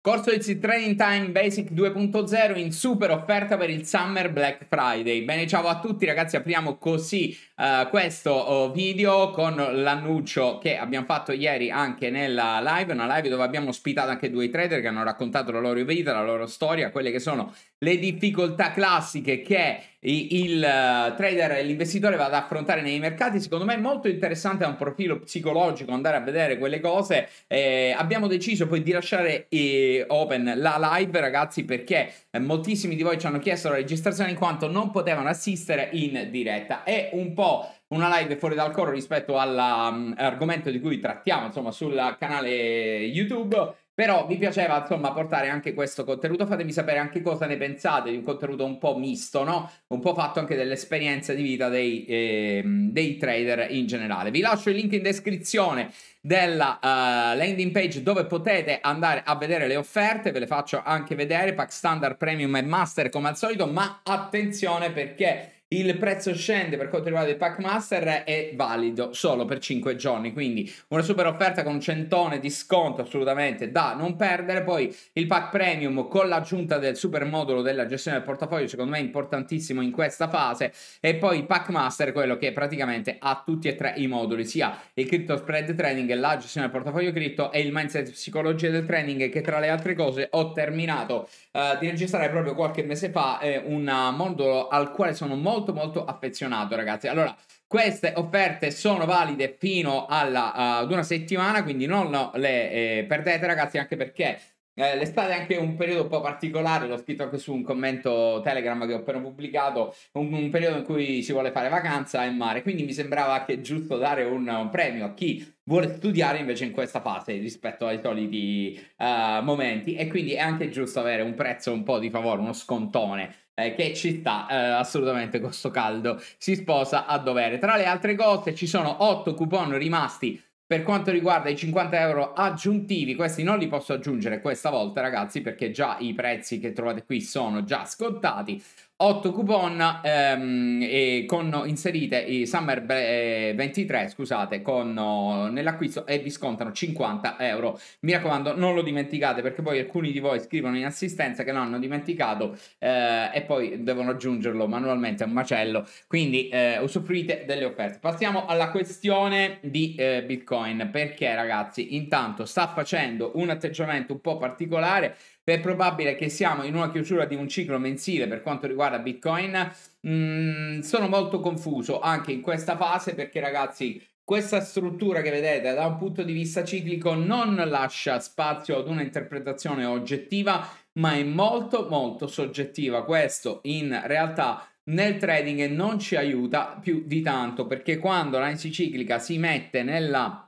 Corso di Training Time Basic 2.0 in super offerta per il Summer Black Friday. Bene, ciao a tutti ragazzi, apriamo così uh, questo oh, video con l'annuncio che abbiamo fatto ieri anche nella live, una live dove abbiamo ospitato anche due trader che hanno raccontato la loro vita, la loro storia, quelle che sono le difficoltà classiche che il eh, trader e l'investitore va ad affrontare nei mercati. Secondo me è molto interessante da un profilo psicologico andare a vedere quelle cose. Eh, abbiamo deciso poi di lasciare eh, open la live, ragazzi, perché eh, moltissimi di voi ci hanno chiesto la registrazione in quanto non potevano assistere in diretta. È un po' una live fuori dal coro rispetto all'argomento mm, um, di cui trattiamo, insomma, sul canale YouTube però vi piaceva, insomma, portare anche questo contenuto. Fatemi sapere anche cosa ne pensate di un contenuto un po' misto, no? Un po' fatto anche dell'esperienza di vita dei, eh, dei trader in generale. Vi lascio il link in descrizione della uh, landing page dove potete andare a vedere le offerte, ve le faccio anche vedere, pack standard, premium e master come al solito, ma attenzione perché il prezzo scende per quanto riguarda il pack master è valido solo per 5 giorni, quindi una super offerta con un centone di sconto assolutamente da non perdere. Poi il pack premium con l'aggiunta del super modulo della gestione del portafoglio, secondo me è importantissimo in questa fase. E poi il pack master, quello che praticamente ha tutti e tre i moduli, sia il crypto spread trading, la gestione del portafoglio cripto e il mindset psicologia del trading che tra le altre cose ho terminato eh, di registrare proprio qualche mese fa eh, un modulo al quale sono molto molto molto affezionato ragazzi. Allora, queste offerte sono valide fino alla, uh, ad una settimana, quindi non le eh, perdete ragazzi, anche perché eh, l'estate è anche un periodo un po' particolare, l'ho scritto anche su un commento Telegram che ho appena pubblicato, un, un periodo in cui si vuole fare vacanza e mare, quindi mi sembrava anche giusto dare un, un premio a chi vuole studiare invece in questa fase rispetto ai soliti uh, momenti e quindi è anche giusto avere un prezzo un po' di favore, uno scontone eh, che ci sta eh, assolutamente con sto caldo, si sposa a dovere. Tra le altre cose ci sono 8 coupon rimasti per quanto riguarda i 50 euro aggiuntivi, questi non li posso aggiungere questa volta, ragazzi, perché già i prezzi che trovate qui sono già scontati. 8 coupon ehm, con, inserite i Summer 23 eh, scusate con, oh, nell'acquisto e vi scontano 50 euro mi raccomando non lo dimenticate perché poi alcuni di voi scrivono in assistenza che l'hanno dimenticato eh, e poi devono aggiungerlo manualmente a un macello quindi eh, usufruite delle offerte passiamo alla questione di eh, bitcoin perché ragazzi intanto sta facendo un atteggiamento un po' particolare è probabile che siamo in una chiusura di un ciclo mensile per quanto riguarda Bitcoin. Mm, sono molto confuso anche in questa fase perché ragazzi questa struttura che vedete da un punto di vista ciclico non lascia spazio ad un'interpretazione oggettiva ma è molto molto soggettiva. Questo in realtà nel trading non ci aiuta più di tanto perché quando l'analisi ciclica si mette nella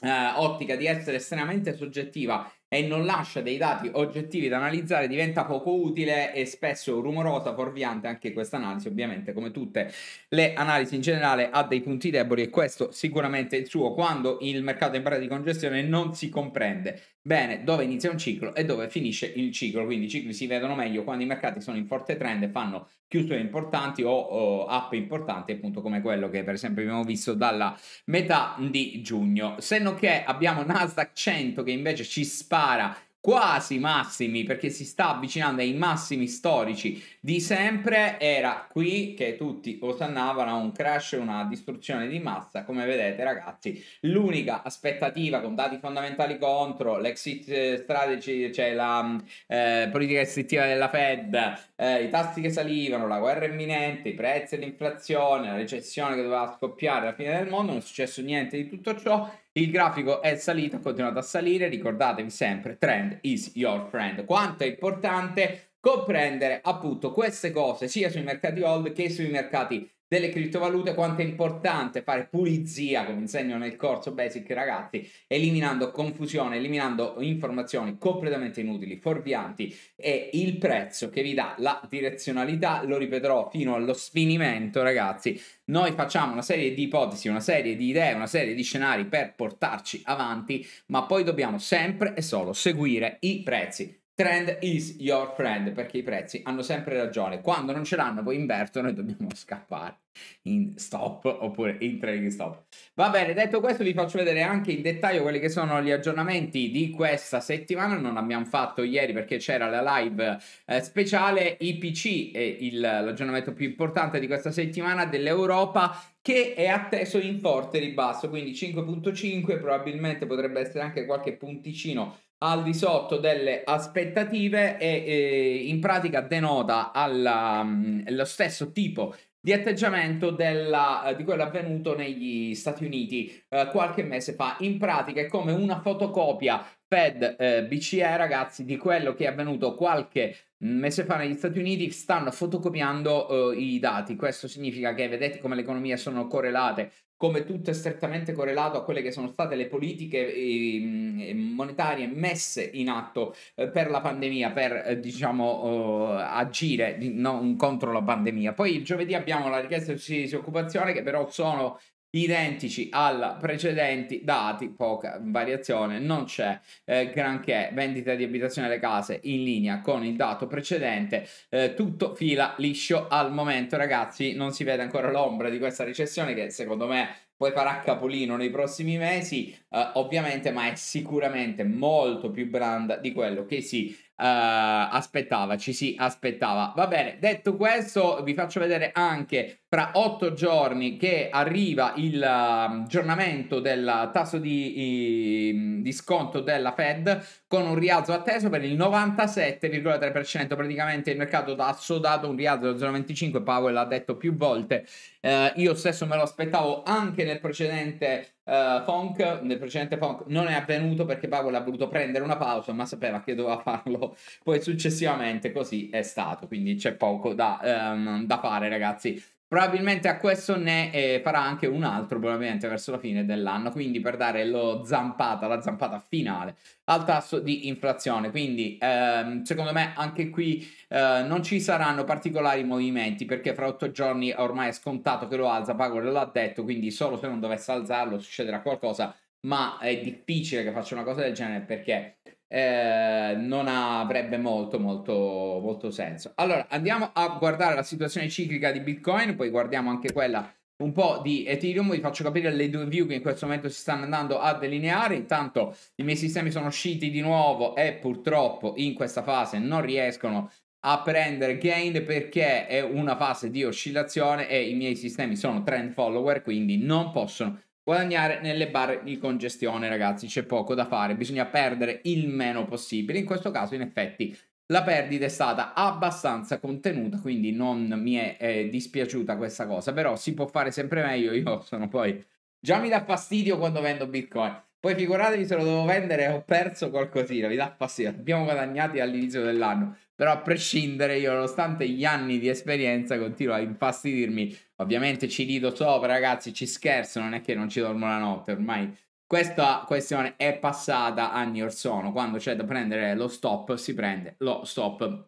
eh, ottica di essere estremamente soggettiva e non lascia dei dati oggettivi da analizzare diventa poco utile e spesso rumorosa, fuorviante anche questa analisi ovviamente come tutte le analisi in generale ha dei punti deboli e questo sicuramente è il suo quando il mercato è in preda di congestione non si comprende bene dove inizia un ciclo e dove finisce il ciclo quindi i cicli si vedono meglio quando i mercati sono in forte trend e fanno chiusure importanti o, o up importanti appunto come quello che per esempio abbiamo visto dalla metà di giugno se non che abbiamo Nasdaq 100 che invece ci spazia spara quasi massimi perché si sta avvicinando ai massimi storici di sempre era qui che tutti osannavano un crash una distruzione di massa come vedete ragazzi l'unica aspettativa con dati fondamentali contro l'exit strategy cioè la eh, politica restrittiva della Fed eh, i tassi che salivano la guerra imminente i prezzi l'inflazione la recessione che doveva scoppiare alla fine del mondo non è successo niente di tutto ciò il grafico è salito, ha continuato a salire, ricordatevi sempre, trend is your friend. Quanto è importante comprendere appunto queste cose sia sui mercati old che sui mercati delle criptovalute quanto è importante fare pulizia, come insegno nel corso Basic ragazzi, eliminando confusione, eliminando informazioni completamente inutili, fuorvianti e il prezzo che vi dà la direzionalità, lo ripeterò fino allo sfinimento ragazzi, noi facciamo una serie di ipotesi, una serie di idee, una serie di scenari per portarci avanti, ma poi dobbiamo sempre e solo seguire i prezzi Trend is your friend perché i prezzi hanno sempre ragione. Quando non ce l'hanno poi invertono e dobbiamo scappare in stop oppure in trading stop. Va bene, detto questo vi faccio vedere anche in dettaglio quelli che sono gli aggiornamenti di questa settimana. Non abbiamo fatto ieri perché c'era la live eh, speciale IPC, è il, l'aggiornamento più importante di questa settimana dell'Europa che è atteso in forte ribasso, quindi 5.5 probabilmente potrebbe essere anche qualche punticino al di sotto delle aspettative e eh, in pratica denota alla, mh, mm, lo stesso tipo di atteggiamento della, eh, di quello avvenuto negli Stati Uniti eh, qualche mese fa. In pratica è come una fotocopia Fed, eh, BCE, ragazzi, di quello che è avvenuto qualche mese fa negli Stati Uniti stanno fotocopiando eh, i dati. Questo significa che vedete come le economie sono correlate, come tutto è strettamente correlato a quelle che sono state le politiche eh, monetarie messe in atto eh, per la pandemia, per eh, diciamo eh, agire di, no, contro la pandemia. Poi il giovedì abbiamo la richiesta di disoccupazione che però sono identici alla precedenti dati, poca variazione, non c'è eh, granché vendita di abitazione alle case in linea con il dato precedente, eh, tutto fila liscio al momento ragazzi, non si vede ancora l'ombra di questa recessione che secondo me poi farà capolino nei prossimi mesi, eh, ovviamente, ma è sicuramente molto più branda di quello che si eh, aspettava, ci si aspettava. Va bene, detto questo, vi faccio vedere anche fra otto giorni che arriva il um, aggiornamento del tasso di, mm, di, sconto della Fed con un rialzo atteso per il 97,3%, praticamente il mercato ha assodato un rialzo del 0,25, Powell l'ha detto più volte, eh, io stesso me lo aspettavo anche nel precedente Uh, eh, Funk, nel precedente Funk, non è avvenuto perché Powell ha voluto prendere una pausa, ma sapeva che doveva farlo poi successivamente, così è stato, quindi c'è poco da, um, da fare ragazzi. Probabilmente a questo ne eh, farà anche un altro, probabilmente verso la fine dell'anno, quindi per dare lo zampata, la zampata finale al tasso di inflazione. Quindi ehm, secondo me anche qui eh, non ci saranno particolari movimenti perché fra otto giorni ormai è scontato che lo alza, Pago l'ha detto, quindi solo se non dovesse alzarlo succederà qualcosa, ma è difficile che faccia una cosa del genere perché eh, non avrebbe molto, molto, molto senso. Allora, andiamo a guardare la situazione ciclica di Bitcoin, poi guardiamo anche quella un po' di Ethereum, vi faccio capire le due view che in questo momento si stanno andando a delineare, intanto i miei sistemi sono usciti di nuovo e purtroppo in questa fase non riescono a prendere gain perché è una fase di oscillazione e i miei sistemi sono trend follower, quindi non possono guadagnare nelle barre di congestione, ragazzi, c'è poco da fare, bisogna perdere il meno possibile. In questo caso, in effetti, la perdita è stata abbastanza contenuta, quindi non mi è eh, dispiaciuta questa cosa, però si può fare sempre meglio, io sono poi... Già mi dà fastidio quando vendo Bitcoin. Poi figuratevi se lo devo vendere ho perso qualcosina, mi dà fastidio. Abbiamo guadagnati all'inizio dell'anno. Però a prescindere, io nonostante gli anni di esperienza continuo a infastidirmi. Ovviamente ci rido sopra, ragazzi, ci scherzo, non è che non ci dormo la notte, ormai questa questione è passata anni or sono. Quando c'è da prendere lo stop, si prende lo stop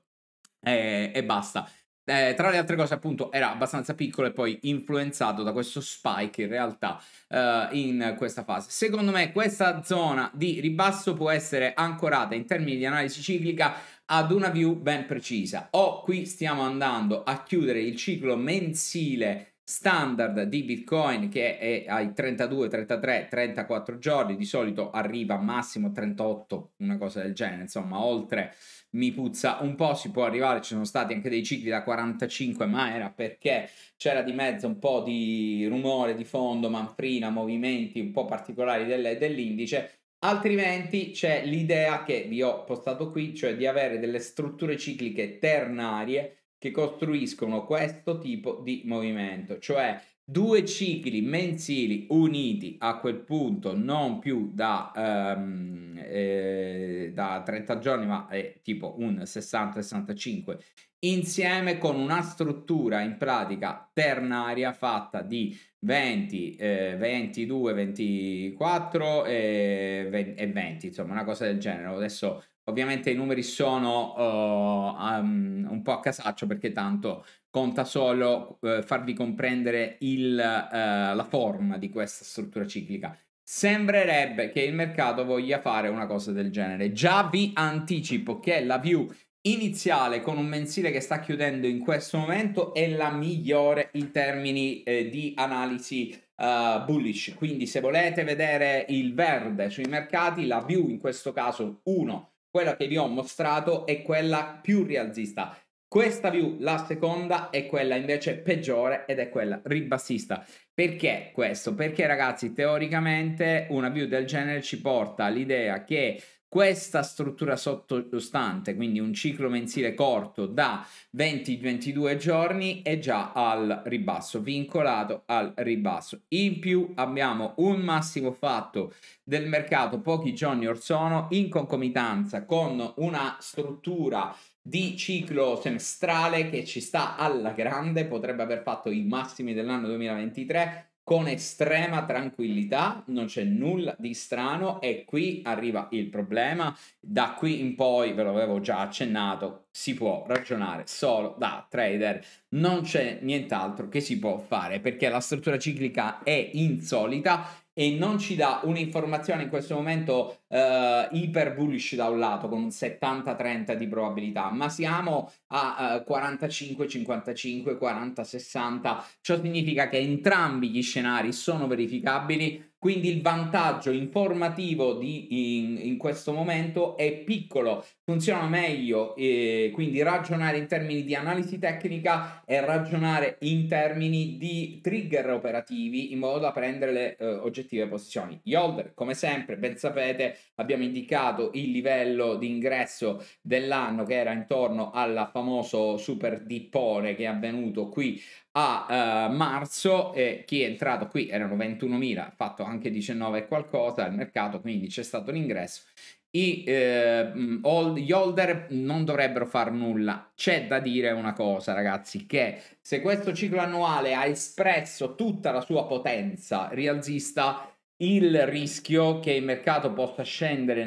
e, eh, e basta. Eh, tra le altre cose, appunto, era abbastanza piccolo e poi influenzato da questo spike in realtà eh, in questa fase. Secondo me questa zona di ribasso può essere ancorata in termini di analisi ciclica ad una view ben precisa. O qui stiamo andando a chiudere il ciclo mensile standard di Bitcoin che è ai 32, 33, 34 giorni, di solito arriva massimo 38, una cosa del genere, insomma, oltre mi puzza un po', si può arrivare, ci sono stati anche dei cicli da 45, ma era perché c'era di mezzo un po' di rumore di fondo, manfrina, movimenti un po' particolari del, dell'indice, Altrimenti c'è l'idea che vi ho postato qui, cioè di avere delle strutture cicliche ternarie che costruiscono questo tipo di movimento, cioè due cicli mensili uniti a quel punto non più da, um, eh, da 30 giorni ma eh, tipo un 60-65 insieme con una struttura in pratica ternaria fatta di 20, eh, 22, 24 eh, e 20, insomma una cosa del genere adesso Ovviamente i numeri sono uh, um, un po' a casaccio perché tanto conta solo uh, farvi comprendere il, uh, la forma di questa struttura ciclica. Sembrerebbe che il mercato voglia fare una cosa del genere. Già vi anticipo che la view iniziale con un mensile che sta chiudendo in questo momento è la migliore in termini eh, di analisi Uh, bullish. Quindi se volete vedere il verde sui mercati, la view in questo caso 1 quella che vi ho mostrato è quella più rialzista. Questa view, la seconda, è quella invece peggiore ed è quella ribassista. Perché questo? Perché ragazzi, teoricamente una view del genere ci porta all'idea che questa struttura sottostante, quindi un ciclo mensile corto da 20-22 giorni, è già al ribasso, vincolato al ribasso. In più abbiamo un massimo fatto del mercato pochi giorni or sono in concomitanza con una struttura di ciclo semestrale che ci sta alla grande, potrebbe aver fatto i massimi dell'anno 2023 con estrema tranquillità, non c'è nulla di strano e qui arriva il problema, da qui in poi ve l'avevo già accennato, si può ragionare solo da trader, non c'è nient'altro che si può fare perché la struttura ciclica è insolita e non ci dà un'informazione in questo momento eh, iper bullish da un lato con un 70-30 di probabilità, ma siamo a eh, 45, 55, 40, 60. Ciò significa che entrambi gli scenari sono verificabili quindi il vantaggio informativo di, in, in questo momento è piccolo, funziona meglio, eh, quindi ragionare in termini di analisi tecnica e ragionare in termini di trigger operativi in modo da prendere le eh, oggettive posizioni. Gli holder, come sempre, ben sapete, abbiamo indicato il livello di ingresso dell'anno che era intorno al famoso super dippone che è avvenuto qui a uh, marzo eh, chi è entrato qui erano 21.000, fatto anche 19 e qualcosa al mercato, quindi c'è stato l'ingresso. I, eh, mm, old, gli holder non dovrebbero far nulla. C'è da dire una cosa, ragazzi, che se questo ciclo annuale ha espresso tutta la sua potenza rialzista, il rischio che il mercato possa scendere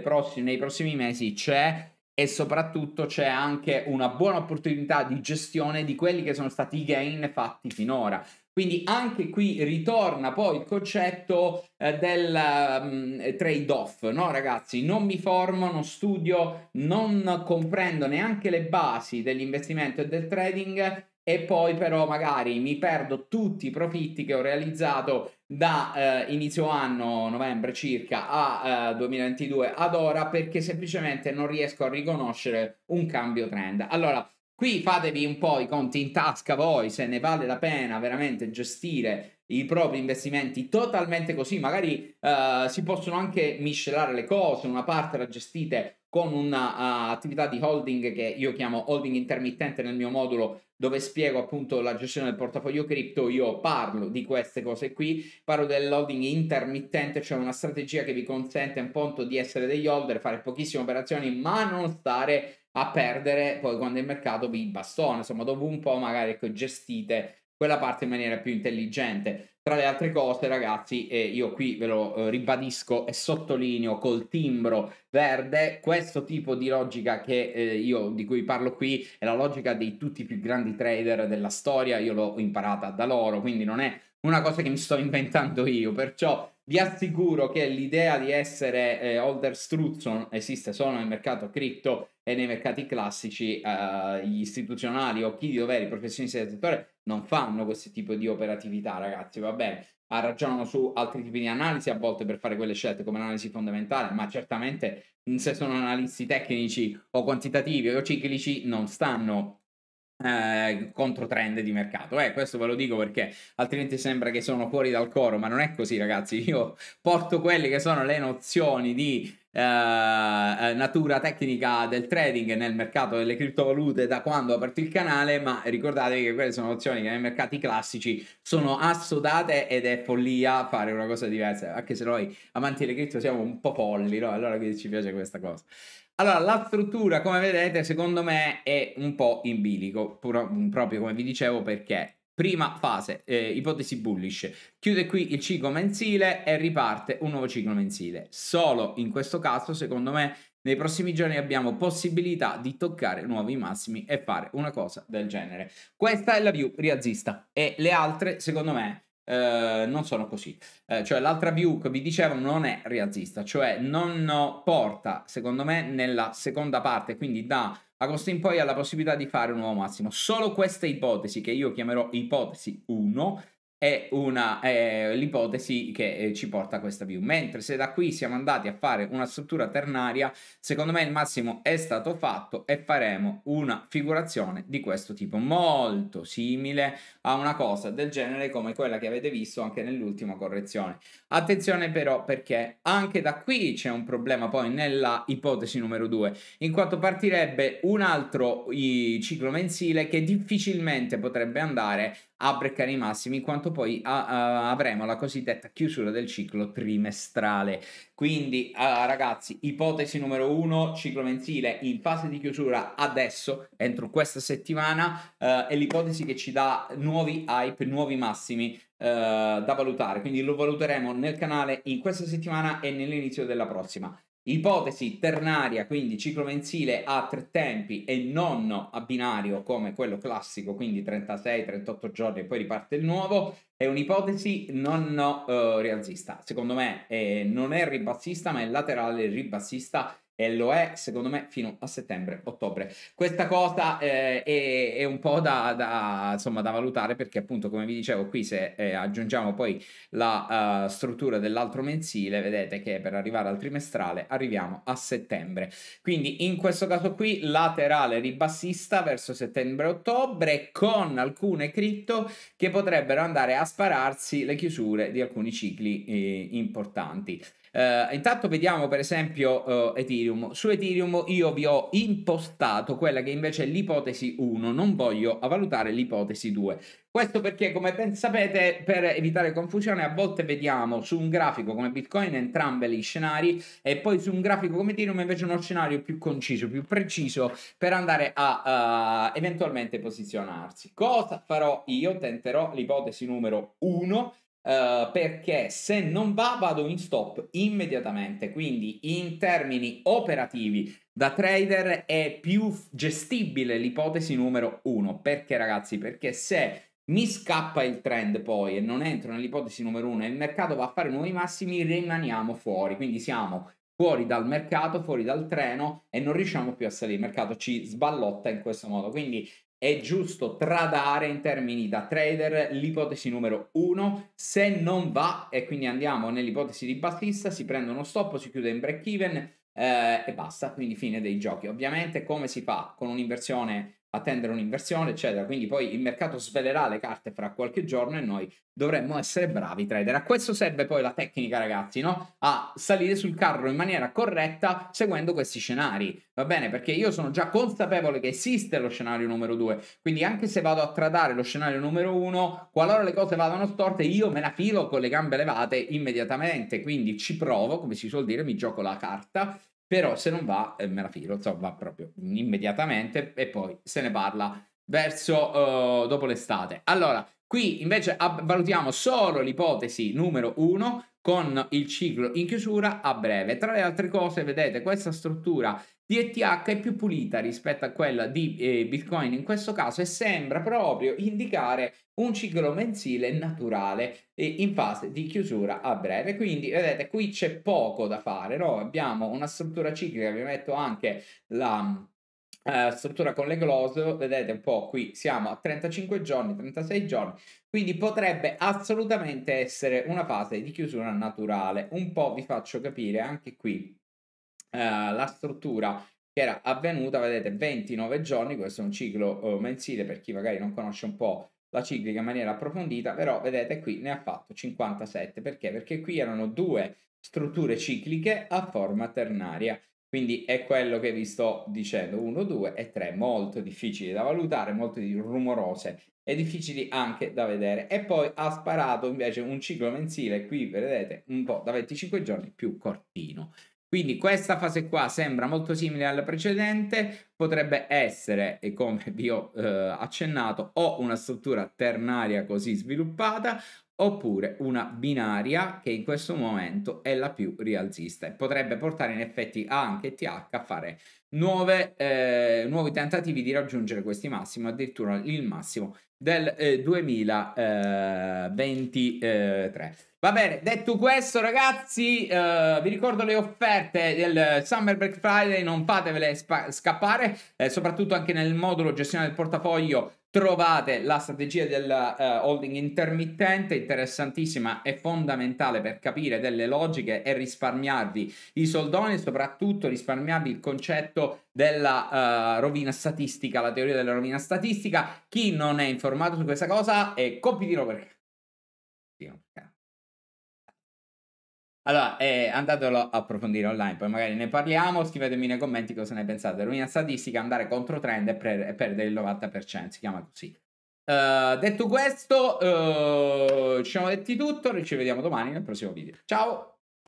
prossime, nei prossimi mesi c'è e soprattutto c'è anche una buona opportunità di gestione di quelli che sono stati i gain fatti finora. Quindi anche qui ritorna poi il concetto eh, del um, trade-off, no ragazzi? Non mi formo, non studio, non comprendo neanche le basi dell'investimento e del trading e poi però magari mi perdo tutti i profitti che ho realizzato da eh, inizio anno, novembre circa, a eh, 2022 ad ora perché semplicemente non riesco a riconoscere un cambio trend. Allora, qui fatevi un po' i conti in tasca voi se ne vale la pena veramente gestire i propri investimenti totalmente così, magari eh, si possono anche miscelare le cose, una parte la gestite con un'attività uh, di holding che io chiamo holding intermittente nel mio modulo dove spiego appunto la gestione del portafoglio cripto, io parlo di queste cose qui, parlo dell'holding intermittente, cioè una strategia che vi consente appunto di essere degli holder, fare pochissime operazioni, ma non stare a perdere poi quando il mercato vi bastona, insomma dopo un po' magari ecco, gestite quella parte in maniera più intelligente. Tra le altre cose, ragazzi, e io qui ve lo eh, ribadisco e sottolineo col timbro verde, questo tipo di logica che eh, io di cui parlo qui è la logica di tutti i più grandi trader della storia, io l'ho imparata da loro, quindi non è una cosa che mi sto inventando io, perciò vi assicuro che l'idea di essere eh, Holder Struzon esiste solo nel mercato cripto e nei mercati classici eh, gli istituzionali o chi di dovere, i professionisti del settore non fanno questo tipo di operatività ragazzi, va bene, ragionano su altri tipi di analisi a volte per fare quelle scelte come analisi fondamentale, ma certamente se sono analisti tecnici o quantitativi o ciclici non stanno eh, contro trend di mercato. Eh, questo ve lo dico perché altrimenti sembra che sono fuori dal coro, ma non è così, ragazzi. Io porto quelle che sono le nozioni di eh, eh, natura tecnica del trading nel mercato delle criptovalute da quando ho aperto il canale, ma ricordatevi che quelle sono opzioni che nei mercati classici sono assodate ed è follia fare una cosa diversa, anche se noi amanti delle cripto siamo un po' polli, no? allora quindi ci piace questa cosa. Allora, la struttura, come vedete, secondo me è un po' in bilico, proprio come vi dicevo, perché Prima fase, eh, ipotesi bullish, chiude qui il ciclo mensile e riparte un nuovo ciclo mensile. Solo in questo caso, secondo me, nei prossimi giorni abbiamo possibilità di toccare nuovi massimi e fare una cosa del genere. Questa è la view riazzista e le altre, secondo me, eh, non sono così. Eh, cioè l'altra view che vi dicevo non è razzista, cioè non porta, secondo me, nella seconda parte, quindi da agosto in poi alla possibilità di fare un nuovo massimo. Solo questa ipotesi, che io chiamerò ipotesi 1, è, una, è l'ipotesi che eh, ci porta a questa view. Mentre se da qui siamo andati a fare una struttura ternaria, secondo me il massimo è stato fatto e faremo una figurazione di questo tipo, molto simile a una cosa del genere come quella che avete visto anche nell'ultima correzione. Attenzione però perché anche da qui c'è un problema poi nella ipotesi numero 2, in quanto partirebbe un altro ciclo mensile che difficilmente potrebbe andare a breccare i massimi in quanto poi a, a, avremo la cosiddetta chiusura del ciclo trimestrale. Quindi uh, ragazzi, ipotesi numero uno, ciclo mensile in fase di chiusura adesso, entro questa settimana, uh, è l'ipotesi che ci dà nuovi hype, nuovi massimi eh, da valutare, quindi lo valuteremo nel canale in questa settimana e nell'inizio della prossima. Ipotesi ternaria, quindi ciclo mensile a tre tempi e non a binario come quello classico, quindi 36-38 giorni e poi riparte il nuovo, è un'ipotesi non uh, eh, rialzista. Secondo me eh, non è ribassista, ma è laterale ribassista e lo è secondo me fino a settembre-ottobre. Questa cosa eh, è, è, un po' da, da, insomma, da, valutare perché appunto come vi dicevo qui se eh, aggiungiamo poi la uh, struttura dell'altro mensile vedete che per arrivare al trimestrale arriviamo a settembre. Quindi in questo caso qui laterale ribassista verso settembre-ottobre con alcune cripto che potrebbero andare a spararsi le chiusure di alcuni cicli eh, importanti. Eh, intanto vediamo per esempio eh, Ethereum. Su Ethereum io vi ho impostato quella che invece è l'ipotesi 1, non voglio valutare l'ipotesi 2. Questo perché, come ben sapete, per evitare confusione, a volte vediamo su un grafico come Bitcoin entrambi gli scenari e poi su un grafico come Ethereum invece uno scenario più conciso, più preciso per andare a uh, eventualmente posizionarsi. Cosa farò io? Tenterò l'ipotesi numero 1 eh, perché se non va vado in stop immediatamente quindi in termini operativi da trader è più gestibile l'ipotesi numero uno perché ragazzi perché se mi scappa il trend poi e non entro nell'ipotesi numero uno e il mercato va a fare nuovi massimi rimaniamo fuori quindi siamo fuori dal mercato, fuori dal treno e non riusciamo più a salire. Il mercato ci sballotta in questo modo. Quindi è giusto tradare in termini da trader l'ipotesi numero 1 se non va e quindi andiamo nell'ipotesi di Battista si prende uno stop si chiude in break even eh, e basta quindi fine dei giochi ovviamente come si fa con un'inversione attendere un'inversione, eccetera. Quindi poi il mercato svelerà le carte fra qualche giorno e noi dovremmo essere bravi trader. A questo serve poi la tecnica, ragazzi, no? A salire sul carro in maniera corretta seguendo questi scenari. Va bene? Perché io sono già consapevole che esiste lo scenario numero 2. Quindi anche se vado a tradare lo scenario numero 1, qualora le cose vadano storte, io me la filo con le gambe levate immediatamente. Quindi ci provo, come si suol dire, mi gioco la carta però se non va eh, me la filo, insomma va proprio immediatamente e poi se ne parla verso uh, dopo l'estate. Allora, qui invece ab- valutiamo solo l'ipotesi numero 1 con il ciclo in chiusura a breve. Tra le altre cose, vedete questa struttura DTH è più pulita rispetto a quella di eh, Bitcoin in questo caso e sembra proprio indicare un ciclo mensile naturale eh, in fase di chiusura a breve. Quindi vedete qui c'è poco da fare, no? abbiamo una struttura ciclica, vi metto anche la... Uh, struttura con le glose, vedete un po' qui siamo a 35 giorni, 36 giorni, quindi potrebbe assolutamente essere una fase di chiusura naturale. Un po' vi faccio capire anche qui eh, la struttura che era avvenuta, vedete, 29 giorni, questo è un ciclo eh, mensile per chi magari non conosce un po' la ciclica in maniera approfondita, però vedete qui ne ha fatto 57, perché? Perché qui erano due strutture cicliche a forma ternaria. Quindi è quello che vi sto dicendo, 1, 2 e 3, molto difficili da valutare, molto rumorose e difficili anche da vedere. E poi ha sparato invece un ciclo mensile, qui vedete, un po' da 25 giorni più cortino. Quindi questa fase qua sembra molto simile alla precedente, potrebbe essere, e come vi ho eh, accennato, o una struttura ternaria così sviluppata, oppure una binaria che in questo momento è la più rialzista e potrebbe portare in effetti anche TH a fare nuove, eh, nuovi tentativi di raggiungere questi massimi, addirittura il massimo del eh, 2023. Va bene, detto questo ragazzi, eh, vi ricordo le offerte del Summer Break Friday, non fatevele scappare, eh, soprattutto anche nel modulo gestione del portafoglio trovate la strategia del eh, holding intermittente, interessantissima e fondamentale per capire delle logiche e risparmiarvi i soldoni, soprattutto risparmiarvi il concetto della uh, rovina statistica, la teoria della rovina statistica. Chi non è informato su questa cosa è compitino perché. Allora, eh, andatelo a approfondire online, poi magari ne parliamo, scrivetemi nei commenti cosa ne pensate. Rovina statistica, andare contro trend e, pre- e perdere il 90%, si chiama così. Uh, detto questo, uh, ci siamo detti tutto, ci vediamo domani nel prossimo video. Ciao!